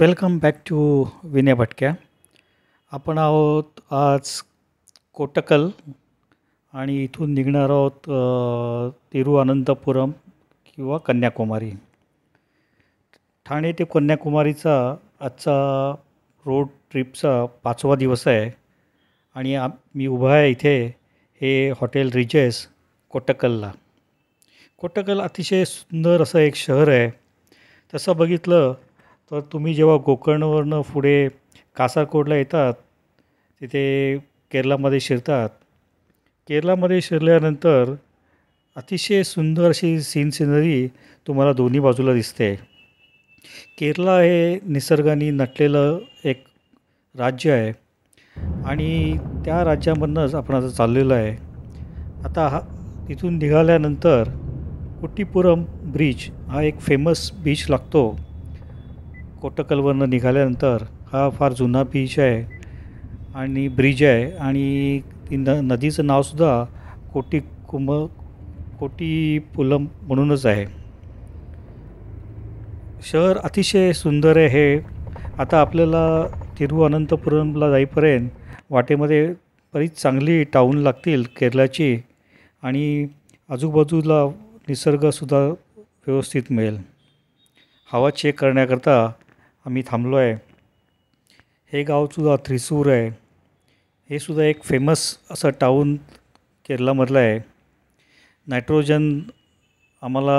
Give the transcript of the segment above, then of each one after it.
welcome back to Vinay भटक्या आपण आहोत आज कोटकल आणि इथून निघणार आहोत तिरुअनंतपुरम किंवा कन्याकुमारी ठाणे ते कन्याकुमारीचा आजचा रोड ट्रिपचा पाचवा दिवस आहे आणि मी उभा आहे इथे हे हॉटेल रिजेस कोटकलला कोटकल अतिशय सुंदर असं एक शहर आहे तसं बघितलं तर तुम्ही जेव्हा गोकर्णवरनं पुढे कासारकोडला येतात तिथे केरलामध्ये शिरतात केरलामध्ये शिरल्यानंतर अतिशय सुंदर अशी सीन सिनरी तुम्हाला दोन्ही बाजूला दिसते केरला हे निसर्गाने नटलेलं एक राज्य आहे आणि त्या राज्यामधनंच आपण आता चाललेलं आहे आता हा तिथून निघाल्यानंतर कुट्टीपुरम ब्रिज हा एक फेमस बीच लागतो कोटकलवरनं निघाल्यानंतर हा फार जुना बीच आहे आणि ब्रिज आहे आणि ती न नदीचं नावसुद्धा कोटी कुंभ कोटी पुलम म्हणूनच आहे शहर अतिशय सुंदर आहे हे आता आपल्याला तिरुअनंतपुरमला जाईपर्यंत वाटेमध्ये बरीच चांगली टाऊन लागतील केरळाची आणि आजूबाजूला निसर्गसुद्धा व्यवस्थित मिळेल हवा चेक करण्याकरता आम्ही थांबलो आहे हे गावसुद्धा थ्रिसूर आहे हे सुद्धा एक फेमस असं टाऊन केरलामधलं आहे नायट्रोजन आम्हाला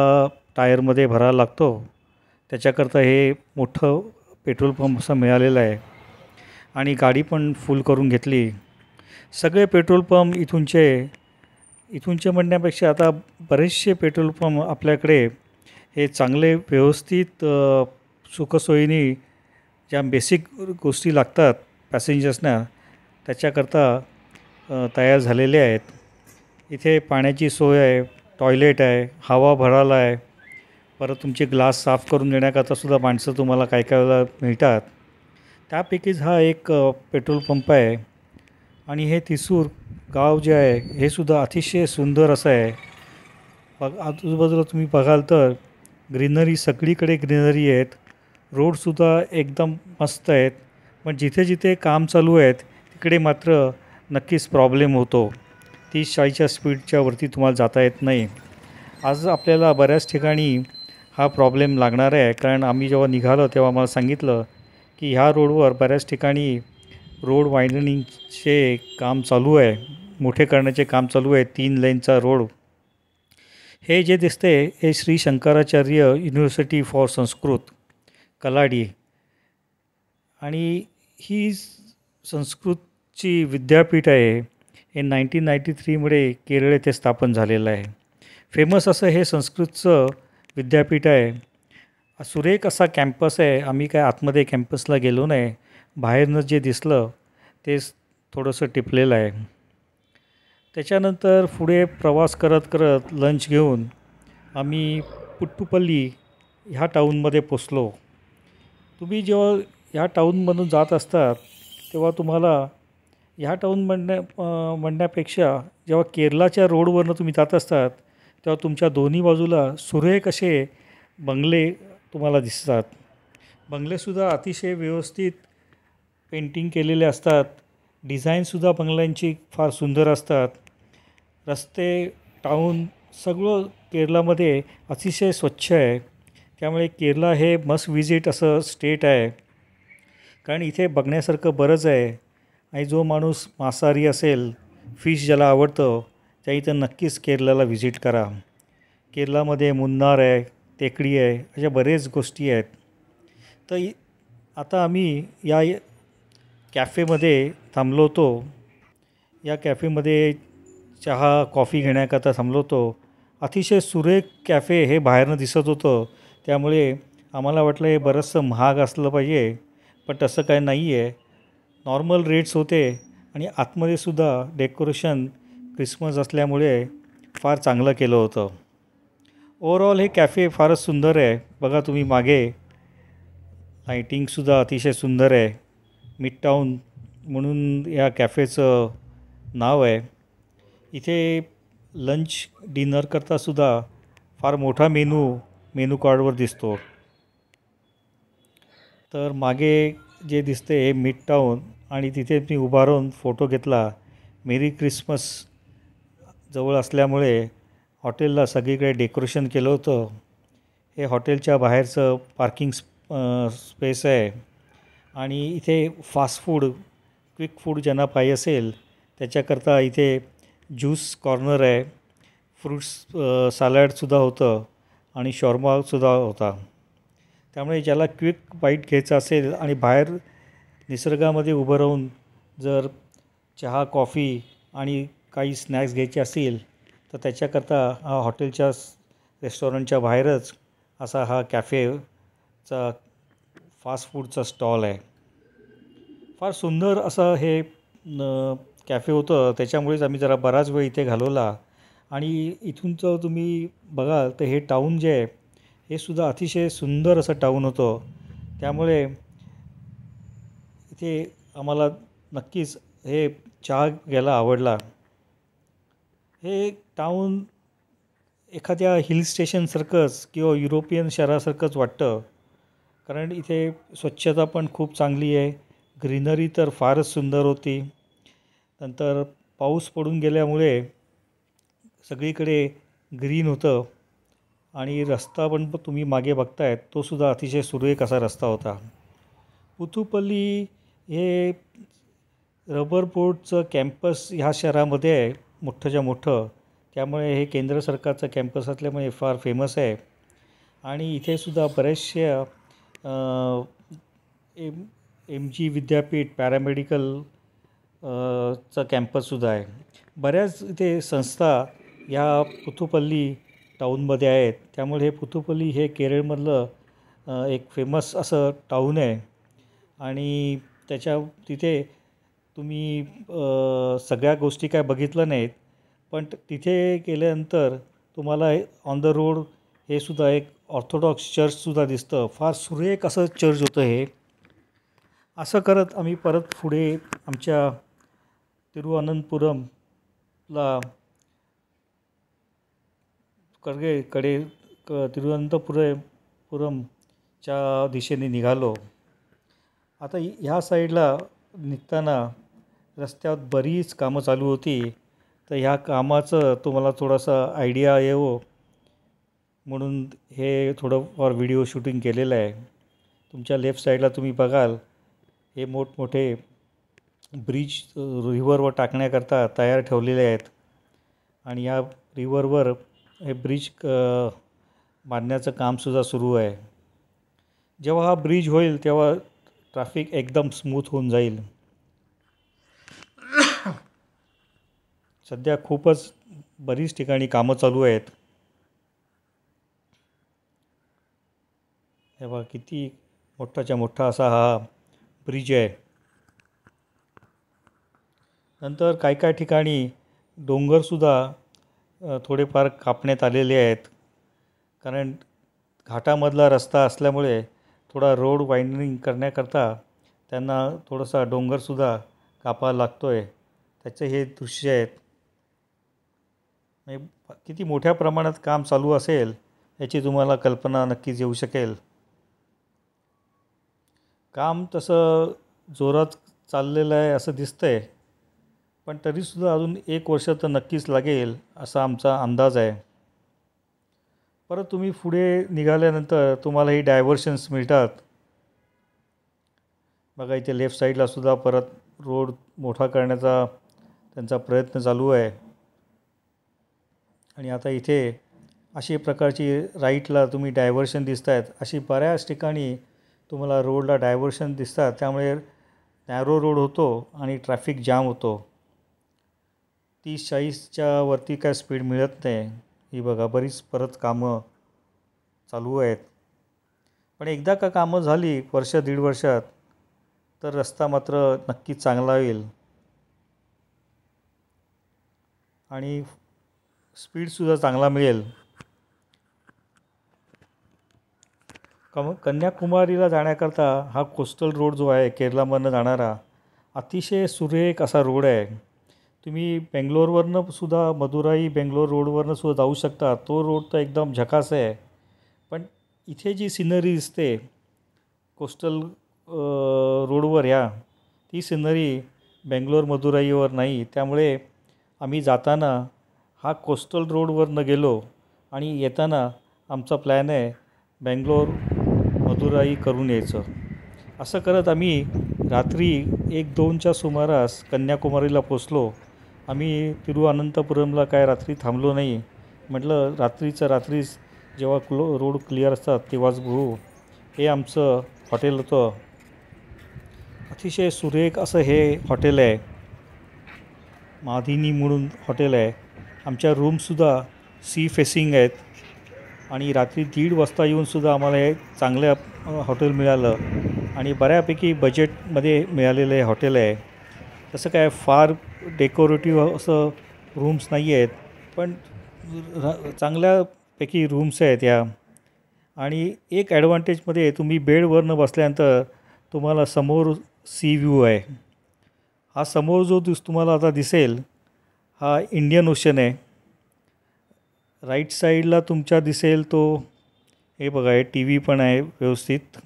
टायरमध्ये भरावा लागतो त्याच्याकरता हे मोठं पेट्रोल पंप असं मिळालेलं आहे आणि गाडी पण फुल करून घेतली सगळे पेट्रोल पंप इथूनचे इथूनचे म्हणण्यापेक्षा आता बरेचसे पेट्रोल पंप आपल्याकडे हे चांगले व्यवस्थित सुखसोयीने ज्या बेसिक गोष्टी लागतात पॅसेंजर्सना त्याच्याकरता तयार झालेले आहेत इथे पाण्याची सोय आहे टॉयलेट आहे हवा भरायला आहे परत तुमचे ग्लास साफ करून देण्याकरता सुद्धा माणसं तुम्हाला काय काय वेळेला मिळतात त्यापैकीच हा एक पेट्रोल पंप आहे आणि हे तिसूर गाव जे आहे हे सुद्धा अतिशय सुंदर असं आहे बघ आजूबाजूला तुम्ही बघाल तर ग्रीनरी सगळीकडे ग्रीनरी आहेत रोडसुद्धा एकदम मस्त आहेत पण जिथे जिथे काम चालू आहेत तिकडे मात्र नक्कीच प्रॉब्लेम होतो तीस चाळीसच्या स्पीडच्या वरती तुम्हाला जाता येत नाही आज आपल्याला बऱ्याच ठिकाणी हा प्रॉब्लेम लागणार आहे कारण आम्ही जेव्हा निघालो तेव्हा मला सांगितलं की ह्या रोडवर बऱ्याच ठिकाणी रोड वायडनिंगचे काम चालू आहे मोठे करण्याचे काम चालू आहे तीन लेनचा रोड हे जे दिसते हे श्री शंकराचार्य युनिव्हर्सिटी फॉर संस्कृत कलाडी आणि ही संस्कृतची विद्यापीठ आहे हे नाईन्टीन नाईन्टी थ्रीमुळे केरळ येथे स्थापन झालेलं आहे फेमस असं हे संस्कृतचं विद्यापीठ आहे सुरेख असा कॅम्पस आहे आम्ही काय आतमध्ये कॅम्पसला गेलो नाही बाहेरनं जे दिसलं तेच थोडंसं टिपलेलं आहे त्याच्यानंतर पुढे प्रवास करत करत लंच घेऊन आम्ही पुट्टुपल्ली ह्या टाऊनमध्ये पोचलो तुम्ही जेव्हा ह्या टाऊनमधून जात असतात तेव्हा तुम्हाला ह्या टाऊन म्हणण्या म्हणण्यापेक्षा जेव्हा केरलाच्या रोडवरनं तुम्ही जात असतात तेव्हा तुमच्या दोन्ही बाजूला सुरेख असे बंगले तुम्हाला दिसतात बंगलेसुद्धा अतिशय व्यवस्थित पेंटिंग केलेले असतात डिझाईनसुद्धा बंगल्यांची फार सुंदर असतात रस्ते टाऊन सगळं केरलामध्ये अतिशय स्वच्छ आहे त्यामुळे केरला हे मस्ट विजिट असं स्टेट आहे कारण इथे बघण्यासारखं बरंच आहे आणि जो माणूस मांसाहारी असेल फिश ज्याला आवडतं त्या इथं नक्कीच केरलाला व्हिजिट करा केरलामध्ये मुन्नार आहे टेकडी आहे अशा बरेच गोष्टी आहेत तर आता आम्ही या कॅफेमध्ये थांबलो होतो या कॅफेमध्ये चहा कॉफी घेण्याकरता थांबलो होतो अतिशय सुरेख कॅफे हे बाहेरनं दिसत होतं त्यामुळे आम्हाला वाटलं हे बरंचसं महाग असलं पाहिजे पण तसं काय नाही आहे नॉर्मल रेट्स होते आणि आतमध्ये सुद्धा डेकोरेशन क्रिसमस असल्यामुळे फार चांगलं केलं होतं ओवरऑल हे कॅफे फारच सुंदर आहे बघा तुम्ही मागे लाईटिंगसुद्धा अतिशय सुंदर आहे मिड टाऊन म्हणून या कॅफेचं नाव आहे इथे लंच डिनर करता सुद्धा फार मोठा मेनू मेनू कार्डवर दिसतो तर मागे जे दिसते हे मिड टाऊन आणि तिथे मी उभारून फोटो घेतला मेरी क्रिसमस जवळ असल्यामुळे हॉटेलला सगळीकडे डेकोरेशन केलं होतं हे हॉटेलच्या बाहेरचं पार्किंग स्पेस आहे आणि इथे फास्ट फूड क्विक फूड ज्यांना पाहिजे असेल त्याच्याकरता इथे ज्यूस कॉर्नर आहे फ्रूट्स सॅलडसुद्धा होतं आणि शॉर्मासुद्धा होता त्यामुळे ज्याला क्विक बाईट घ्यायचं असेल आणि बाहेर निसर्गामध्ये उभं राहून जर चहा कॉफी आणि काही स्नॅक्स घ्यायचे असतील तर त्याच्याकरता हा हॉटेलच्या रेस्टॉरंटच्या बाहेरच असा हा कॅफेचा फास्ट फूडचा स्टॉल आहे फार सुंदर असं हे कॅफे होतं त्याच्यामुळेच आम्ही जरा बराच वेळ इथे घालवला आणि जर तुम्ही बघाल तर हे टाऊन जे आहे हे सुद्धा अतिशय सुंदर असं टाऊन होतं त्यामुळे इथे आम्हाला नक्कीच हे चहा घ्यायला आवडला हे टाऊन एखाद्या हिल स्टेशनसारखंच किंवा युरोपियन शहरासारखंच वाटतं कारण इथे स्वच्छता पण खूप चांगली आहे ग्रीनरी तर फारच सुंदर होती नंतर पाऊस पडून गेल्यामुळे सगळीकडे ग्रीन होतं आणि रस्ता पण तुम्ही मागे बघतायत तोसुद्धा अतिशय सुरेख असा रस्ता होता पुथुपल्ली हे रबर बोर्डचं कॅम्पस ह्या शहरामध्ये आहे मोठंच्या मोठं त्यामुळे हे केंद्र सरकारचं कॅम्पस असल्यामुळे फार फेमस आहे आणि इथेसुद्धा बऱ्याचशा एम एम जी विद्यापीठ पॅरामेडिकल चं कॅम्पससुद्धा आहे बऱ्याच इथे संस्था या पुथुपल्ली टाऊनमध्ये आहेत त्यामुळे हे पुथुपल्ली हे केरळमधलं एक फेमस असं टाऊन आहे आणि त्याच्या तिथे तुम्ही सगळ्या गोष्टी काय बघितलं नाहीत पण तिथे गेल्यानंतर तुम्हाला ऑन द रोड हे सुद्धा एक ऑर्थोडॉक्स चर्चसुद्धा दिसतं फार सुरेख असं चर्च होतं हे असं करत आम्ही परत पुढे आमच्या तिरुअनंतपुरमला कडे क तिरुवनंतपुरपुरमच्या च्या दिशेने निघालो आता ह्या साईडला निघताना रस्त्यात बरीच कामं चालू होती तर ह्या कामाचं तुम्हाला थोडासा आयडिया येवो म्हणून हे थोडं फार व्हिडिओ शूटिंग केलेलं आहे तुमच्या लेफ्ट साईडला तुम्ही बघाल हे मोठमोठे ब्रिज रिव्हरवर टाकण्याकरता तयार ठेवलेले आहेत आणि या रिव्हरवर हे ब्रिज बांधण्याचं कामसुद्धा सुरू आहे जेव्हा हा ब्रिज होईल तेव्हा ट्राफिक एकदम स्मूथ होऊन जाईल सध्या खूपच बरीच ठिकाणी कामं चालू आहेत तेव्हा किती मोठाच्या मोठा असा हा ब्रिज आहे नंतर काही काय ठिकाणी डोंगरसुद्धा थोडेफार कापण्यात आलेले आहेत कारण घाटामधला रस्ता असल्यामुळे थोडा रोड वाइंडिंग करण्याकरता त्यांना थोडासा डोंगरसुद्धा कापा लागतो आहे त्याचे हे दृश्य आहेत म्हणजे किती मोठ्या प्रमाणात काम चालू असेल याची तुम्हाला कल्पना नक्कीच येऊ शकेल काम तसं जोरात चाललेलं आहे असं दिसतं आहे पण तरीसुद्धा अजून एक वर्ष तर नक्कीच लागेल असा आमचा अंदाज आहे परत तुम्ही पुढे निघाल्यानंतर तुम्हाला ही डायव्हर्शन्स मिळतात बघा इथे लेफ्ट साईडलासुद्धा परत रोड मोठा करण्याचा त्यांचा प्रयत्न चालू आहे आणि आता इथे अशी प्रकारची राईटला तुम्ही डायव्हर्शन दिसत आहेत अशी बऱ्याच ठिकाणी तुम्हाला रोडला डायव्हर्शन दिसतात त्यामुळे नॅरो रोड होतो आणि ट्रॅफिक जाम होतो तीस चाळीसच्या वरती काय स्पीड मिळत नाही ही बघा बरीच परत कामं चालू आहेत पण एकदा का कामं झाली वर्ष दीड वर्षात तर रस्ता मात्र नक्की चांगला होईल आणि स्पीडसुद्धा चांगला मिळेल कम कन्याकुमारीला जाण्याकरता हा कोस्टल रोड जो आहे केरलामधनं जाणारा अतिशय सुरेख असा रोड आहे तुम्ही बेंगलोरवरनं सुद्धा मदुराई बेंगलोर रोडवरनं सुद्धा जाऊ शकता तो रोड तर एकदम झकास आहे पण इथे जी सिनरी दिसते कोस्टल रोडवर या ती सिनरी बेंगलोर मदुराईवर नाही त्यामुळे आम्ही जाताना हा कोस्टल रोडवरनं गेलो आणि येताना आमचा प्लॅन आहे बेंगलोर मदुराई करून यायचं असं करत आम्ही रात्री एक दोनच्या सुमारास कन्याकुमारीला पोचलो आम्ही तिरुअनंतपुरमला काय रात्री थांबलो नाही म्हटलं रात्रीचं रात्रीच जेव्हा क्लो रोड क्लिअर असतात तेव्हाच घेऊ हे आमचं हॉटेल होतं अतिशय सुरेख असं हे हॉटेल आहे माधिनी म्हणून हॉटेल आहे आमच्या रूमसुद्धा सी फेसिंग आहेत आणि रात्री दीड वाजता येऊनसुद्धा आम्हाला हे चांगलं हॉटेल मिळालं आणि बऱ्यापैकी बजेटमध्ये मिळालेलं हे हॉटेल आहे तसं काय फार डेकोरेटिव्ह असं रूम्स नाही आहेत पण चांगल्यापैकी रूम्स आहेत या आणि एक ॲडव्हान्टेजमध्ये तुम्ही बेडवरनं बसल्यानंतर तुम्हाला समोर सी व्ह्यू आहे हा समोर जो दिस तुम्हाला आता दिसेल हा इंडियन ओशन आहे राईट साईडला तुमच्या दिसेल तो हे बघा आहे टी व्ही पण आहे व्यवस्थित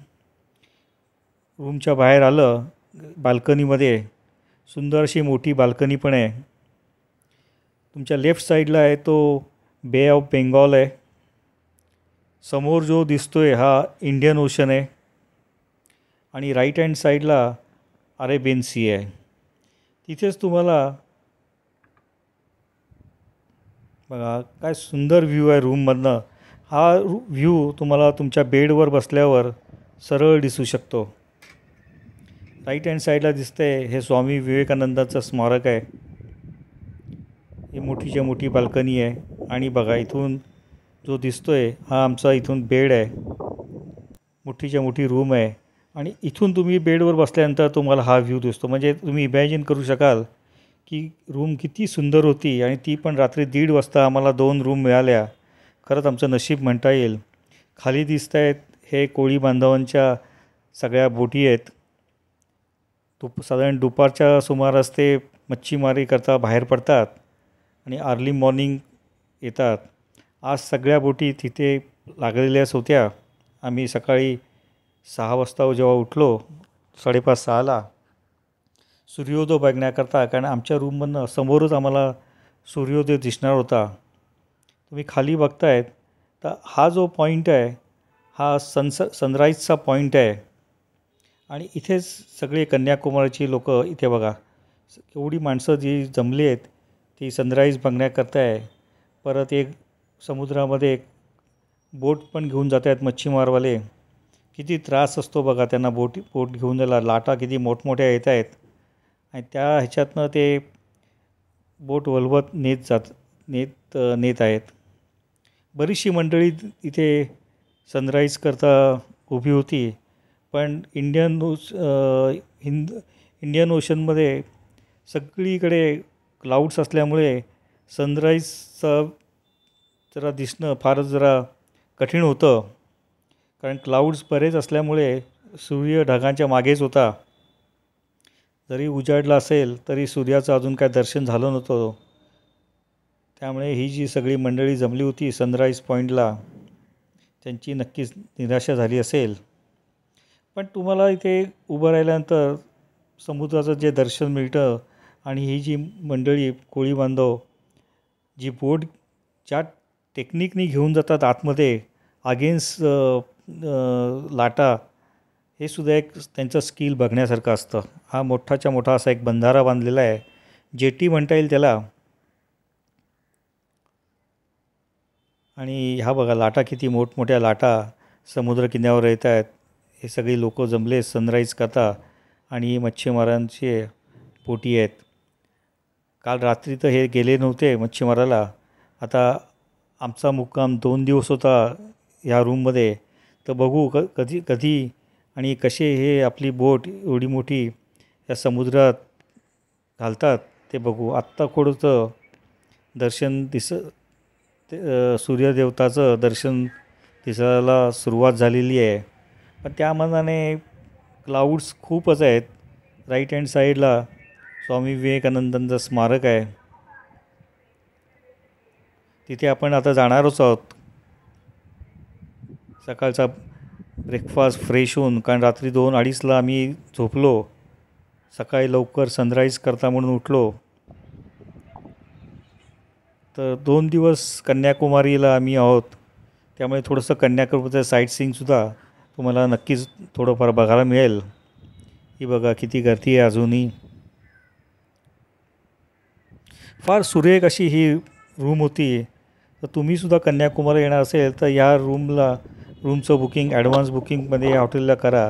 रूमच्या बाहेर आलं बाल्कनीमध्ये सुंदर अशी मोठी बाल्कनी पण आहे तुमच्या लेफ्ट साईडला आहे तो बे ऑफ बेंगॉल आहे समोर जो दिसतो आहे हा इंडियन ओशन आहे आणि राईट हँड साईडला अरेबियन सी आहे तिथेच तुम्हाला बघा काय सुंदर व्ह्यू आहे रूममधनं हा व्ह्यू तुम्हाला तुमच्या बेडवर बसल्यावर सरळ दिसू शकतो राईट हँड साईडला आहे हे स्वामी विवेकानंदाचं स्मारक आहे ही मोठीच्या मोठी बाल्कनी आहे आणि बघा इथून जो दिसतो आहे हा आमचा इथून बेड आहे मोठीच्या मोठी रूम आहे आणि इथून तुम्ही बेडवर बसल्यानंतर तुम्हाला हा व्ह्यू दिसतो म्हणजे तुम्ही इमॅजिन करू शकाल की रूम किती सुंदर होती आणि ती पण रात्री दीड वाजता आम्हाला दोन रूम मिळाल्या खरंच आमचं नशीब म्हणता येईल खाली दिसत आहेत हे कोळी बांधवांच्या सगळ्या बोटी आहेत दुप साधारण दुपारच्या सुमारास ते करता बाहेर पडतात आणि अर्ली मॉर्निंग येतात आज सगळ्या बोटी तिथे लागलेल्याच होत्या आम्ही सकाळी सहा वाजता जेव्हा उठलो साडेपाच सहाला सूर्योदय बघण्याकरता कारण आमच्या रूममधनं समोरच आम्हाला सूर्योदय दिसणार होता तुम्ही खाली बघतायत तर हा जो पॉईंट आहे हा सनस सनराईजचा पॉईंट आहे आणि इथेच सगळे कन्याकुमारीची लोक इथे बघा एवढी माणसं जी जमली आहेत ती सनराईज बघण्याकरता आहे परत एक समुद्रामध्ये बोट पण घेऊन जात आहेत मच्छीमारवाले किती त्रास असतो बघा त्यांना बोट बोट घेऊन जायला लाटा किती मोठमोठ्या येत आहेत आणि त्या ह्याच्यातनं ते बोट वलवत नेत जात नेत नेत आहेत बरीचशी मंडळी इथे सनराईज करता उभी होती पण इंडियन ओस हिंद इंडियन ओशनमध्ये सगळीकडे क्लाउड्स असल्यामुळे सनराईजचं जरा दिसणं फारच जरा कठीण होतं कारण क्लाउड्स बरेच असल्यामुळे सूर्य ढगांच्या मागेच होता जरी उजाडला असेल तरी सूर्याचं अजून काय दर्शन झालं नव्हतं त्यामुळे ही जी सगळी मंडळी जमली होती सनराईज पॉईंटला त्यांची नक्कीच निराशा झाली असेल पण तुम्हाला इथे उभं राहिल्यानंतर समुद्राचं जे दर्शन मिळतं आणि ही जी मंडळी कोळी बांधव जी बोट ज्या टेक्निकनी घेऊन जातात आतमध्ये अगेन्स्ट लाटा हे सुद्धा एक त्यांचं स्किल बघण्यासारखं असतं हा मोठाच्या मोठा असा एक बंधारा बांधलेला आहे जेटी म्हणता येईल त्याला आणि ह्या बघा लाटा किती मोठमोठ्या लाटा समुद्रकिन्यावर येत आहेत हे सगळे लोक जमले सनराईज कथा आणि मच्छीमारांचे पोटी आहेत काल रात्री तर हे गेले नव्हते मच्छीमाराला आता आमचा मुक्काम दोन दिवस होता ह्या रूममध्ये तर बघू क कधी कधी आणि कसे हे आपली बोट एवढी मोठी या समुद्रात घालतात ते बघू आत्ता खोडचं दर्शन दिस ते सूर्यदेवताचं दर्शन दिसायला सुरुवात झालेली आहे पण त्या मनाने क्लाऊड्स खूपच आहेत राईट हँड साईडला स्वामी विवेकानंदांचं स्मारक आहे तिथे आपण आता जाणारच आहोत सकाळचा ब्रेकफास्ट फ्रेश होऊन कारण रात्री दोन अडीचला आम्ही झोपलो सकाळी लवकर सनराईज करता म्हणून उठलो तर दोन दिवस कन्याकुमारीला आम्ही आहोत त्यामुळे थोडंसं कन्याकुमारीचं साईट सीईंगसुद्धा तुम्हाला नक्कीच थोडंफार बघायला मिळेल ही बघा किती गर्दी आहे अजूनही फार सुरेख अशी ही रूम होती तर तुम्हीसुद्धा कन्याकुमारी येणार असेल तर या रूमला रूमचं बुकिंग ॲडव्हान्स बुकिंगमध्ये या हॉटेलला करा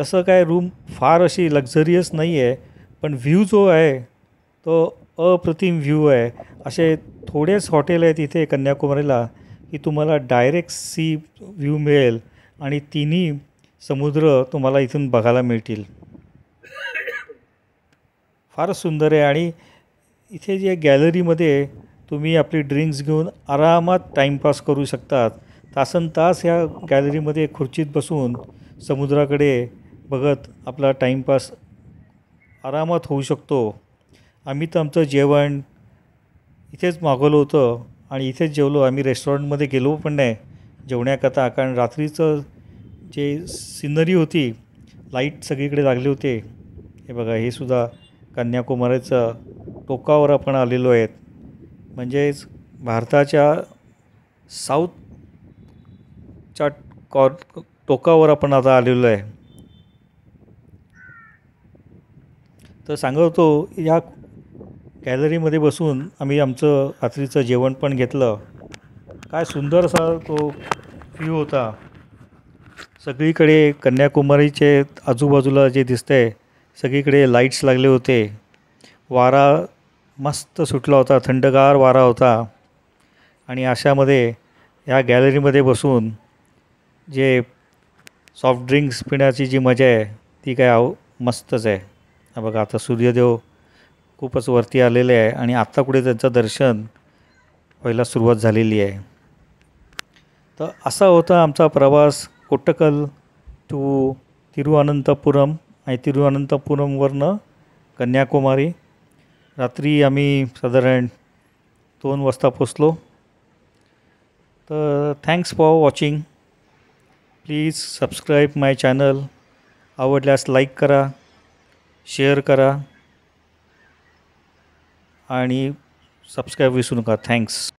तसं काय रूम फार अशी लक्झरियस नाही आहे पण व्ह्यू जो आहे तो अप्रतिम व्ह्यू आहे असे थोडेच हॉटेल आहेत इथे कन्याकुमारीला की तुम्हाला डायरेक्ट सी व्ह्यू मिळेल आणि तिन्ही समुद्र तुम्हाला इथून बघायला मिळतील फार सुंदर आहे आणि इथे जे गॅलरीमध्ये तुम्ही आपली ड्रिंक्स घेऊन आरामात टाईमपास करू शकतात तासन तास ह्या गॅलरीमध्ये खुर्चीत बसून समुद्राकडे बघत आपला टाईमपास आरामात होऊ शकतो आम्ही तर आमचं जेवण इथेच मागवलं होतं आणि इथेच जेवलो आम्ही रेस्टॉरंटमध्ये गेलो पण नाही जेवण्याकरता कारण रात्रीचं जे सिनरी होती लाईट सगळीकडे लागले होते हे बघा हे सुद्धा कन्याकुमारीचं टोकावर आपण आलेलो आहेत म्हणजेच भारताच्या साऊथच्या कॉ टोकावर आपण आता आलेलो आहे तर सांगत होतो या गॅलरीमध्ये बसून आम्ही आमचं रात्रीचं जेवण पण घेतलं काय सुंदर असा तो व्ह्यू होता सगळीकडे कन्याकुमारीचे आजूबाजूला जे दिसतंय सगळीकडे लाईट्स लागले होते वारा मस्त सुटला होता थंडगार वारा होता आणि अशामध्ये या गॅलरीमध्ये बसून जे सॉफ्ट ड्रिंक्स पिण्याची जी मजा आहे ती काय आव मस्तच आहे बघा आता सूर्यदेव खूपच वरती आलेले आहे आणि आत्ता कुठे त्यांचं दर्शन व्हायला सुरुवात झालेली आहे तर असा होता आमचा प्रवास कोट्टकल टू तिरुअनंतपुरम आणि तिरुअनंतपुरमवरनं कन्याकुमारी रात्री आम्ही साधारण दोन वाजता पोचलो तर thanks for watching please subscribe my channel आवडल्यास लाईक करा शेअर करा आणि सबस्क्राईब विसरू नका थँक्स